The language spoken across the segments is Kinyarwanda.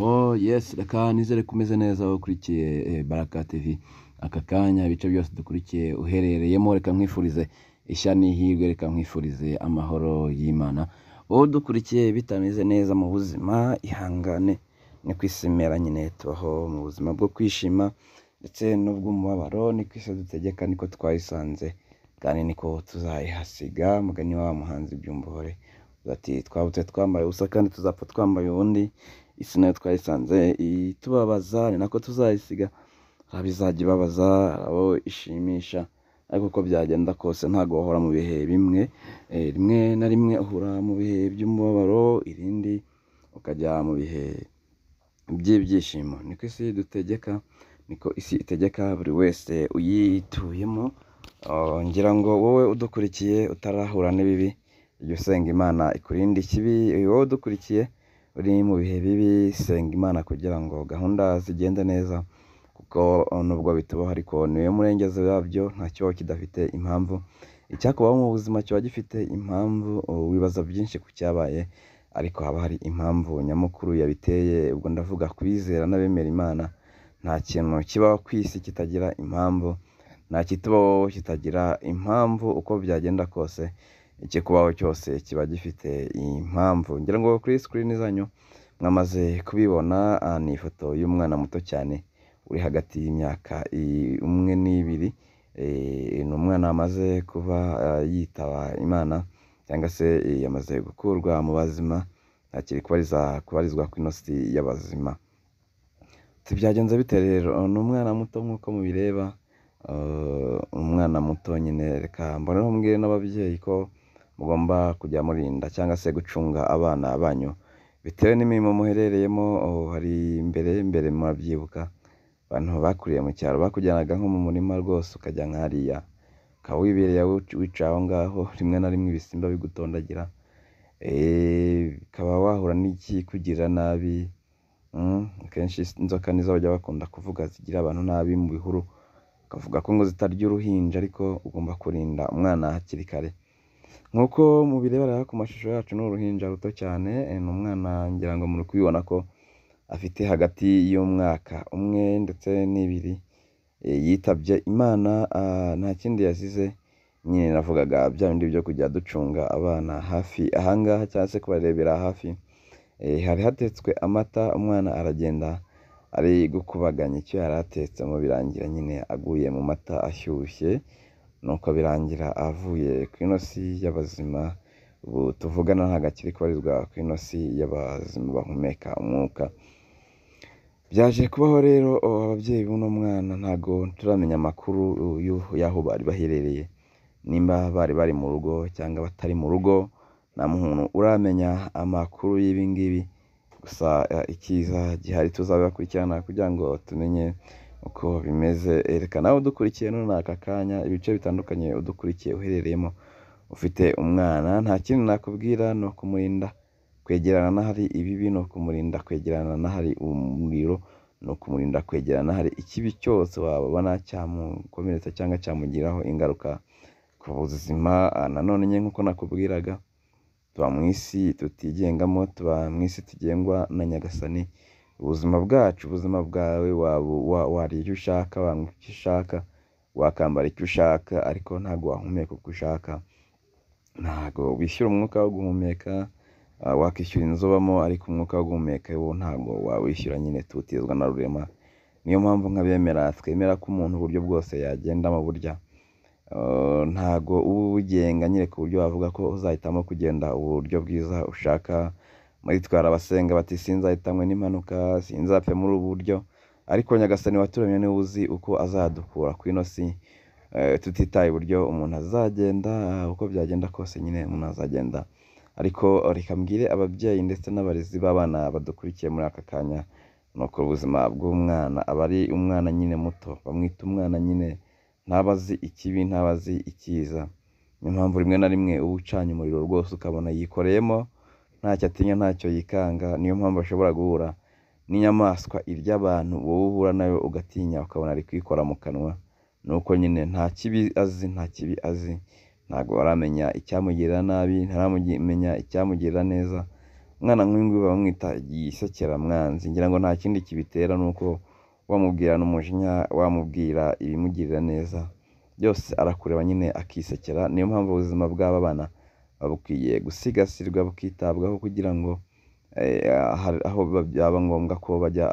Oh yes reka nizere ko umeze neza aho ukurikiye eh, Baraka TV aka kanya ibice byose dukurikiye uherereyemo reka nkwifurize ishya n'ihirwe reka nkwifurize amahoro y'imana wowe oh, dukurikiye bitameze neza mu buzima ihangane ni kwisimera nyine tubaho mu buzima bwo kwishima ndetse n'ubw'umubabaro ni kwisi dutegeka niko twayisanze kandi niko tuzayihasiga mugani wa muhanzi byumvuhore ati twabutse twambaye ubusa kandi tuzapfa twambaye ubundi isi nayo twayisanze itubabaza ni nako tuzayisiga hari izajya ibabaza hari abo ishimisha ariko uko byagenda kose ntabwo wahora mu bihe bimwe eh, rimwe na rimwe uhura mu bihe by'umubabaro irindi ukajya mu bihe by'ibyishimo niko isi dutegeka niko isi itegeka buri wese uyituyemo oh, ngira ngo wowe udukurikiye utarahura n'ibibi jya usenga imana ikurinde ikibi wowe udukurikiye uri mu bihe bibi senga imana kugira ngo gahunda zigende neza kuko nubwo bitubaho ariko niyo murengezi wabyo ntacyo kidafite impamvu icyakubaho mu buzima kiba gifite impamvu wibaza byinshi ku cyabaye ariko haba hari impamvu nyamukuru yabiteye ubwo ndavuga kubizera n'abemera imana nta kintu kibaho ku isi kitagira impamvu nta kitubaho kitagira impamvu uko byagenda kose ikikubaho cyose kiba gifite impamvu ngira ngo kuri sikirini zanyu mwamaze kubibona ni ifoto y'umwana muto cyane uri hagati y'imyaka umwe n'ibiri eh, ni umwana wamaze kuba eh, yitaba imana cyangwa se eh, yamaze gukurwa mu bazima akiri kubarizwa ku inosi y'abazima byagenze bite rero ni umwana muto nk'uko mubireba oh, umwana muto nyine reka mboneraho mbwira n'ababyeyi ko mugomba kujya murinda cyangwa se gucunga abana banyu bitewe n'imirimo muherereyemo oh, hari imbere mbere murabyibuka abantu bakuriye mu cyaro bakujyanaga nko mu murima rwose ukajya nka hariya ukaba wibereye wicaye aho ngaho rimwe na rimwe ibisimba bigutondagira ukaba eh, wahura n'ikikugirira nabi akenshi hmm, inzoka nizo bajya bakunda kuvuga zigira abantu nabi mu bihuru bakavuga ko ngo zitarya uruhinja ariko ugomba kurinda umwana hakiri kare. nk'uko mubirebera ku mashusho yacu ni uruhinja ruto cyane eh, ni umwana ngira ngo muri kubibona ko afite hagati y'umwaka umwe ndetse n'ibiri eh, yitabye imana ah, nta kindi yazize nyine navugaga bya bindi byo kujya ducunga abana hafi ahangaha cyangwa se kubarebera hafi eh, hari hatetswe amata umwana aragenda ari gukubaganya icyo yari atetsemo birangira nyine aguye mu mata ashyushye nuko birangira avuye ku inosi y'abazima ubu tuvugana ntabwo akiri kubarizwa ku inosi y'abazima bahumeka umwuka byaje kubaho rero ababyeyi b'uno mwana ntabwo turamenya amakuru y'aho bari baherereye nimba bari bari mu rugo cyangwa batari mu rugo nta muntu uramenya amakuru y'ibingibi gusa eh, icyiza gihari tuzabibakurikirana kugira ngo tumenye uko bimeze erekana nawe udukurikiye ni aka kanya ibice bitandukanye udukurikiye uherereyemo ufite umwana nta kindi nakubwira ni ukumurinda kwegerana n'ahari ibibi ni ukumurinda kwegerana n'ahari umuriro ni ukumurinda kwegerana n'ahari ikibi cyose wabona cyamukomeretsa cyangwa cyamugiraho ingaruka ku buzima ah, nanone nye nk'uko nakubwiraga tuba mu isi tutigengamo tuba mu isi tugengwa na nyagasani ubuzima bwacu ubuzima bwawe warya icyo ushaka, wanywa icyo ushaka, wakambara icyo ushaka ariko ntabwo wahumeka uko ushaka, ntabwo wishyura umwuka wo guhumeka, ah, wakwishyura inzu ubamo ariko umwuka wo guhumeka wo ntabwo wawishyura nyine tutizwa na rurema, niyo mpamvu nk'abemera twemera ko umuntu uburyo bwose yagenda mu burya oh, ntabwo uba ubugenga nyine ku buryo wavuga ko uzahitamo kugenda uburyo bwiza ushaka. Mugitwara abasenga bati sinzahitanwe n'impanuka sinzapfe muri ubu buryo ariko Nyagasani waturemye niwe uzi uko azadukura ku ino si eh, tutitaye uburyo umuntu azagenda ah, uko byagenda kose nyine umuntu azagenda ariko reka mbwire ababyeyi ndetse n'abarezi b'abana badukurikiye muri aka kanya nuko ubuzima bw'umwana aba ari umwana nyine muto bamwita umwana nyine ntabazi ikibi ntabazi icyiza niyo mpamvu rimwe na rimwe uba ucanye umuriro rwose ukabona yikoreyemo ntacyo atinya ntacyo yikanga niyo mpamvu ashobora guhura n'inyamaswa irya abantu wowe uhura nayo ugatinya ukabona ari kwikora mu kanwa ni uko nyine nta kibi azi nta kibi azi ntabwo aramenya icyamugirira nabi ntaramenya icyamugirira neza umwana nk'uyu nguyu bamwita igisekeramwanzi ngira ngo nta kindi kibitera ni uko wamubwira n'umujinya wamubwira ibimugirira neza byose arakureba nyine akisekera niyo mpamvu ubuzima bw'aba bana bukwiye gusigasirwa bukitabwaho kugira ngo eh, aho byaba ngombwa ko bajya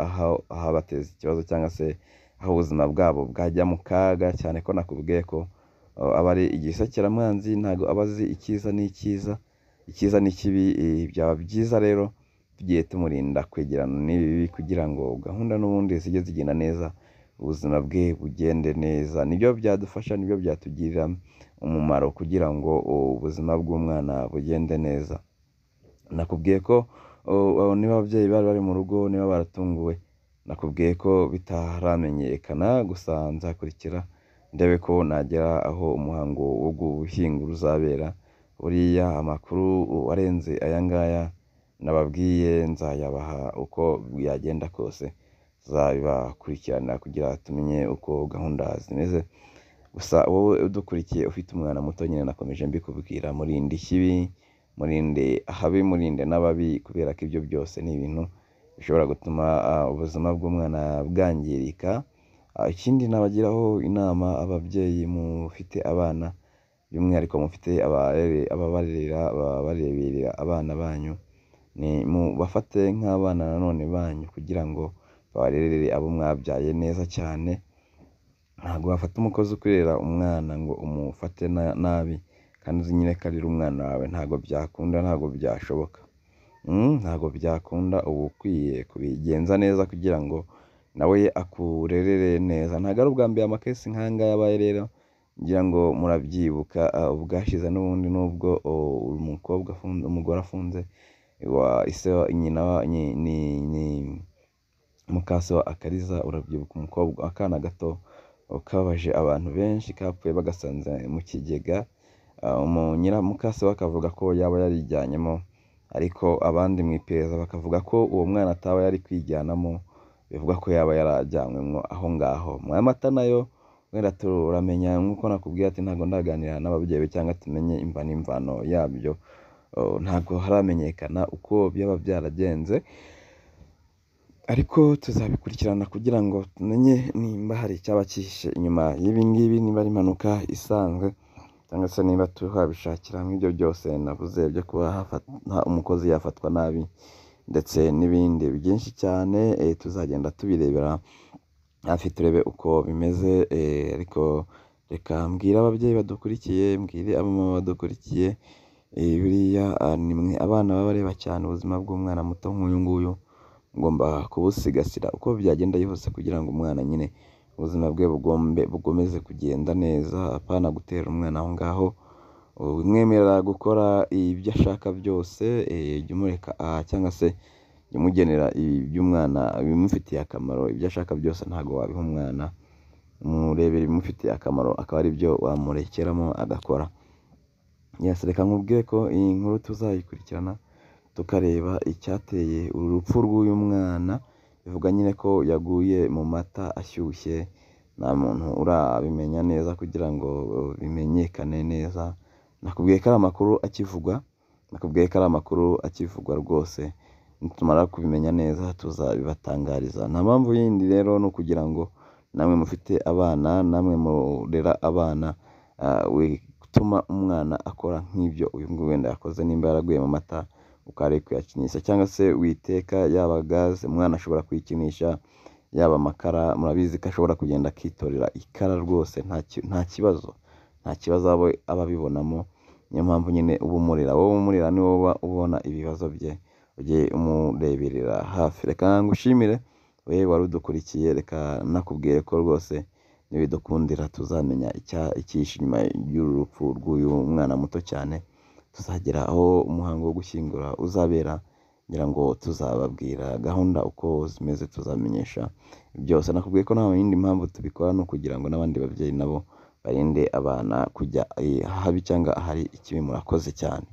ahabateza ikibazo cyangwa se aho ubuzima bwabo bwajya mu kaga cyane ko nakubwiye ko aba ari igisekeramanzi ntabwo aba azi icyiza n'ikiza, icyiza n'ikibi byaba byiza rero tugiye tumurinda kwegerana n'ibibi kugira ngo gahunda n'ubundi zijye zigenda neza ubuzima bwe bugende neza nibyo byadufasha nibyo byatugirira umumaro kugira ngo ubuzima bw'umwana bugende neza, nakubwiye ko niba ababyeyi bari bari mu rugo niba baratunguwe nakubwiye ko bitaramenyekana gusa nzakurikira ndebe ko nagera aho umuhango wo gushyingura uzabera, buriya amakuru arenze aya ngaya nababwiye nzayabaha uko byagenda kose. tuzabibakurikirana kugira tumenye uko gahunda zimeze, gusa wowe udukurikiye ufite umwana muto nyine nakomeje mbikubwira murinde ikibi, murinde ahabi, murinde n'ababi kubera ko ibyo byose ni ibintu bishobora gutuma ubuzima bw'umwana bwangirika, ikindi nabagiraho inama ababyeyi mufite abana by'umwihariko mufite ababarera, ababareberera abana banyu, mubafate nk'abana nanone banyu kugira ngo babarerere abo mwabyaye neza cyane, ntabwo wafata umukozi ukurera umwana ngo umufate nabi kandi uzi nyine ko arera umwana wawe ntabwo byakunda, ntabwo byashoboka, mm, ntabwo byakunda uba ukwiye kubigenza neza kugira ngo nawe akurerere neza, ntabwo ari ubwa mbere amakesi nk'aya ngaya rero ngira ngo murabyibuka ah, ubwashize n'ubundi nubwo umukobwa umugore afunze, wa nyina ni. mukaso akariza urabyibuka umukobwa akana gato kababaje abantu benshi kapfuye bagasanze mu kigega ah, mukase we akavuga ko yaba yarijyanyemo ariko abandi mu iperereza bakavuga ko uwo mwana ataba yari kwijyanamo bivugwa ko yaba yarajyanywemo aho ngaho mwaramata nayo wenda turamenya nk'uko nakubwira ati ntabwo ndaganira n'ababyeyi cyangwa tumenye imva n'imvano yabyo oh, ntabwo haramenyekana uko byaba byaragenze ariko tuzabikurikirana kugira ngo tumenye nimba hari icyaba cyihishe inyuma y'ibi ngibi, niba ari impanuka isanzwe cyangwa se niba twabishakira nk'ibyo byose navuze byo kuba umukozi yafatwa nabi ndetse n'ibindi byinshi cyane, e, tuzagenda tubirebera hafi turebe uko bimeze e, ariko reka mbwira ababyeyi badukurikiye, mbwire abamama badukurikiye, e, buriya ni mwe abana baba bareba cyane ubuzima bw'umwana muto nk'uyu nguyu. ngomba kubusigasira uko byagenda byose kugira ngo umwana nyine ubuzima bwe bugombe bukomeze kugenda neza, apana gutera umwana aho ngaho, umwemerera gukora ibyo ashaka byose, eh, jya umureka ah, cyangwa se jya umugenera iby'umwana ibimufitiye akamaro, ibyo ashaka byose ntabwo wabiha umwana, murebera ibimufitiye akamaro akaba ari byo wamurekeramo agakora, yes reka ko iyi nkuru tuzayikurikirana. tukareba icyateye uru rupfu rw'uyu mwana, bivuga nyine ko yaguye mu mata ashyushye, nta muntu urabimenya neza kugira ngo bimenyekane neza, nakubwiye ko ari amakuru akivugwa, nakubwiye ko ari amakuru akivugwa rwose, nitumara kubimenya neza tuzabibatangariza, nta mpamvu yindi rero ni ukugira ngo namwe mufite abana, namwe murera abana, ah, wituma umwana akora nk'ibyo uyu nguyu wenda yakoze, nimba yaraguye mu mata. ukareka kuyakinisha cyangwa se witeka yaba gaze umwana ashobora kuyikinisha, yaba amakara murabizi ko ashobora kugenda akitorera ikara rwose nta kibazo, nta kibazo aba abibonamo, niyo mpamvu nyine uba umurera, wowe umurera ni uba ubona ibibazo bye, ujye umureberera hafi, reka ngushimire wowe wari udukurikiye, reka nakubwire ko rwose nibidukundira tuzamenya icyihishe inyuma y'uru rupfu rw'uyu mwana muto cyane tuzagera aho umuhango wo gushyingura uzabera kugira ngo tuzababwira gahunda uko zimeze tuzamenyesha byose nakubwiye ko nta yindi mpamvu tubikora ni ukugira ngo n'abandi babyeyi nabo barinde abana kujya eh, ahabi cyangwa ahari ikibi murakoze cyane